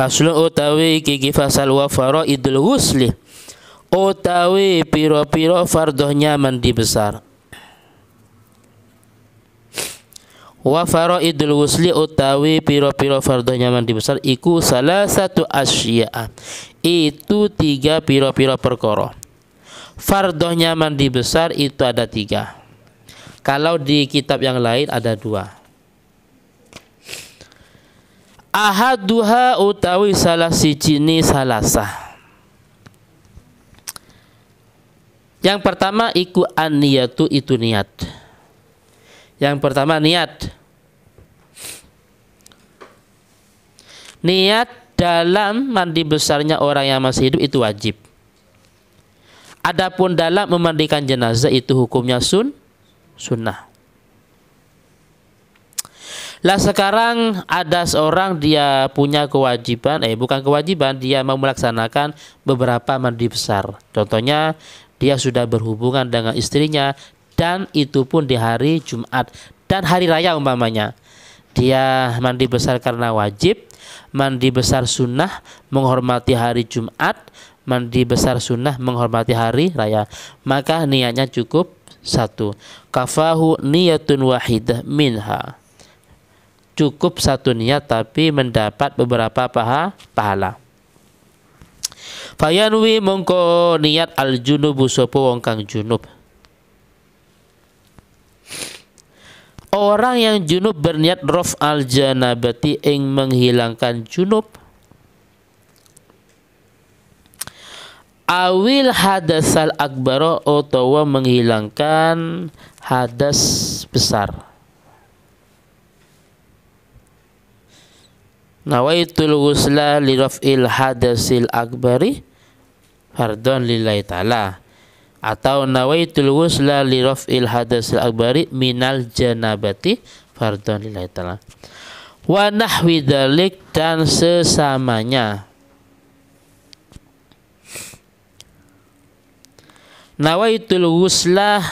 Faslun utawi kiki fasal wa faraidul husli utawi piro-piro fardohnya mandi besar wa faraidul wusli utawi piro-piro fardohnya mandi besar iku salah satu asya'a itu tiga piro-piro perkoro fardohnya mandi besar itu ada tiga kalau di kitab yang lain ada dua ahaduha utawi salah si salah sah. yang pertama iku an niyatu itu niat yang pertama niat niat dalam mandi besarnya orang yang masih hidup itu wajib adapun dalam memandikan jenazah itu hukumnya sun sunnah lah sekarang ada seorang dia punya kewajiban, eh bukan kewajiban, dia mau melaksanakan beberapa mandi besar. Contohnya dia sudah berhubungan dengan istrinya dan itu pun di hari Jumat dan hari raya umpamanya. Dia mandi besar karena wajib, mandi besar sunnah menghormati hari Jumat, mandi besar sunnah menghormati hari raya. Maka niatnya cukup satu. Kafahu niyatun wahidah minha cukup satu niat tapi mendapat beberapa paha, pahala. Fayanwi mongko niat al junubu sopo wong kang junub. Orang yang junub berniat rof al janabati ing menghilangkan junub. Awil hadasal akbaro otawa menghilangkan hadas besar. nawaitul ghusla li raf'il hadasil akbari fardon lillahi ta'ala atau nawaitul ghusla li raf'il hadasil akbari minal janabati fardhon lillahi ta'ala wa nahwi dhalik dan sesamanya nawaitul ghusla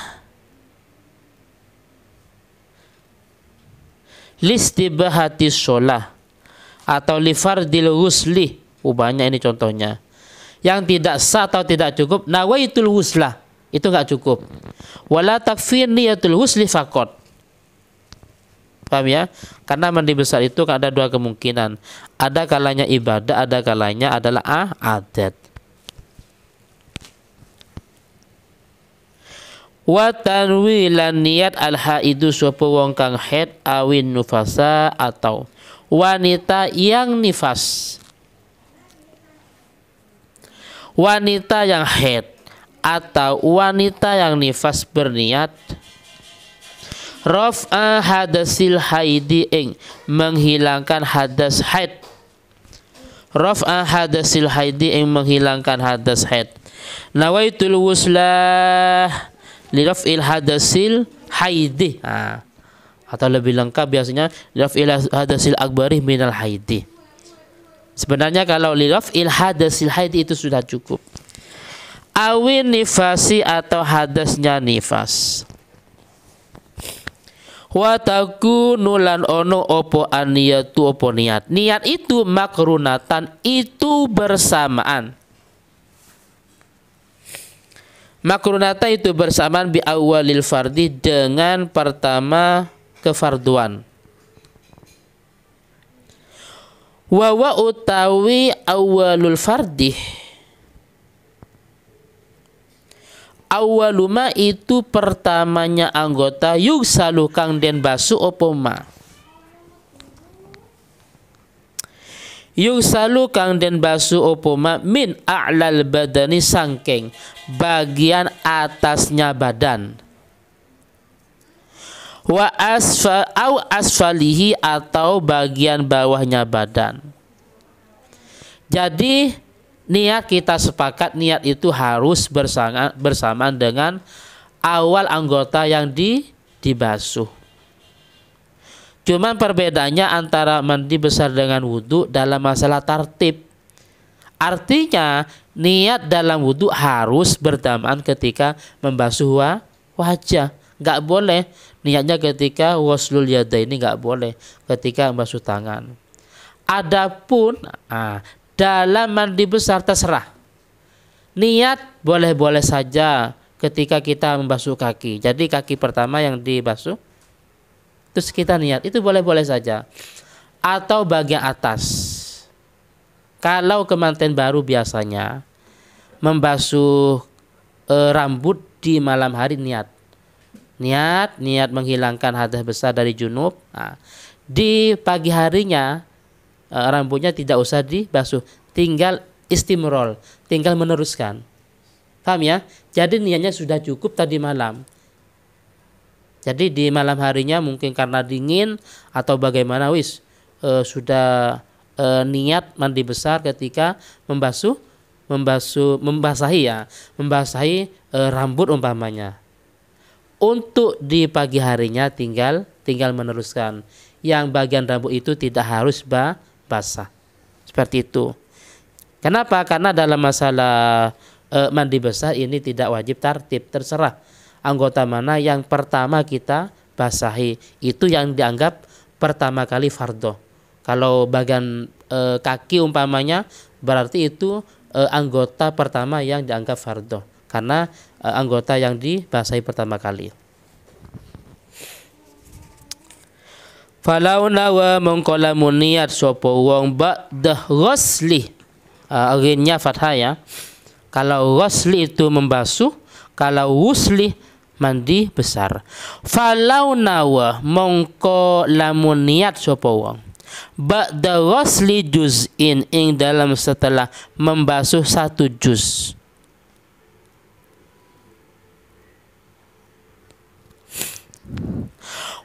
listibahati sholah atau lifar dilusli ubahnya oh, ini contohnya. Yang tidak sah atau tidak cukup nawaitul wuslah. Itu enggak cukup. Wala takfir niyatul wusli fakot. Paham ya? Karena mandi besar itu kan ada dua kemungkinan. Ada kalanya ibadah, ada kalanya adalah ah, adat. wa tanwilan niat al haidu sapa wong kang head awin nufasa atau wanita yang nifas wanita yang head atau wanita yang nifas berniat raf'a hadasil haidi ing menghilangkan hadas haid raf'a hadasil haidi ing menghilangkan hadas haid nawaitul wuslah li raf'il hadasil haidi ah atau lebih lengkap biasanya raf'il hadasil akbari minal haidi. Sebenarnya kalau il hadasil haidi itu sudah cukup. Awi nifasi atau hadasnya nifas. Wataku nulan ono opo aniyatu opo niat. Niat itu makrunatan itu bersamaan. Makrunatan itu bersamaan bi awalil fardi dengan pertama kefarduan wawa utawi awalul fardih awaluma itu pertamanya anggota yuk salukang den basu opoma yuk salu den basu opoma min a'lal badani sangkeng bagian atasnya badan wa asfal au asfalihi atau bagian bawahnya badan. Jadi niat kita sepakat niat itu harus bersama, bersamaan dengan awal anggota yang di dibasuh. Cuman perbedaannya antara mandi besar dengan wudhu dalam masalah tartib. Artinya niat dalam wudhu harus berdamaan ketika membasuh wajah. Gak boleh niatnya ketika waslul yada ini nggak boleh ketika basuh tangan adapun ah, dalam mandi besar terserah niat boleh-boleh saja ketika kita membasuh kaki jadi kaki pertama yang dibasuh terus kita niat itu boleh-boleh saja atau bagian atas kalau kemanten baru biasanya membasuh e, rambut di malam hari niat niat niat menghilangkan hadas besar dari junub nah, di pagi harinya eh, rambutnya tidak usah dibasuh tinggal istimrol tinggal meneruskan paham ya jadi niatnya sudah cukup tadi malam jadi di malam harinya mungkin karena dingin atau bagaimana wis e, sudah e, niat mandi besar ketika membasuh membasuh membasahi ya membasahi e, rambut umpamanya untuk di pagi harinya tinggal tinggal meneruskan. Yang bagian rambut itu tidak harus basah. Seperti itu. Kenapa? Karena dalam masalah e, mandi besar ini tidak wajib tertib, terserah anggota mana yang pertama kita basahi. Itu yang dianggap pertama kali fardo. Kalau bagian e, kaki umpamanya berarti itu e, anggota pertama yang dianggap fardo karena e, anggota yang dibasahi pertama kali. Falau nawa mengkolamu niat sopo wong bak dah rosli. Eh, akhirnya fathah ya. Kalau rosli itu membasuh, kalau usli mandi besar. Falau nawa mongko lamun niat sopo wong. Ba'da ghusli juz'in ing dalam setelah membasuh satu juz.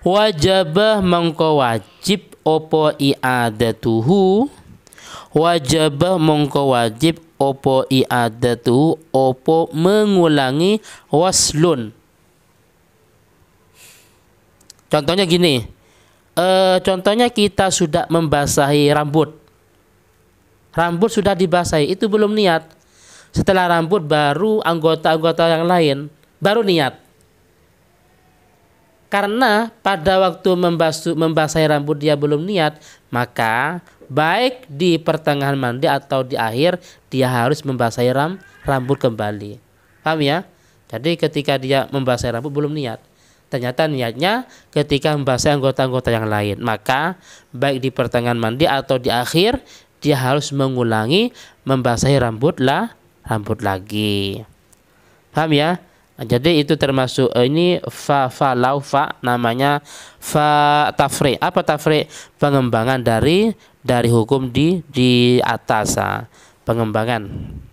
wajabah mengko wajib opo i'adatuhu wajabah mengko wajib opo i'adatuhu opo mengulangi waslun contohnya gini e, contohnya kita sudah membasahi rambut rambut sudah dibasahi itu belum niat setelah rambut baru anggota-anggota yang lain baru niat karena pada waktu membasuh membasahi rambut dia belum niat, maka baik di pertengahan mandi atau di akhir dia harus membasahi ram, rambut kembali. Paham ya? Jadi ketika dia membasahi rambut belum niat. Ternyata niatnya ketika membasahi anggota-anggota yang lain. Maka baik di pertengahan mandi atau di akhir dia harus mengulangi membasahi rambut lah, rambut lagi. Paham ya? Nah, jadi itu termasuk eh, ini fa fa lau fa namanya fa tafri. Apa tafri? Pengembangan dari dari hukum di di atas ah. pengembangan.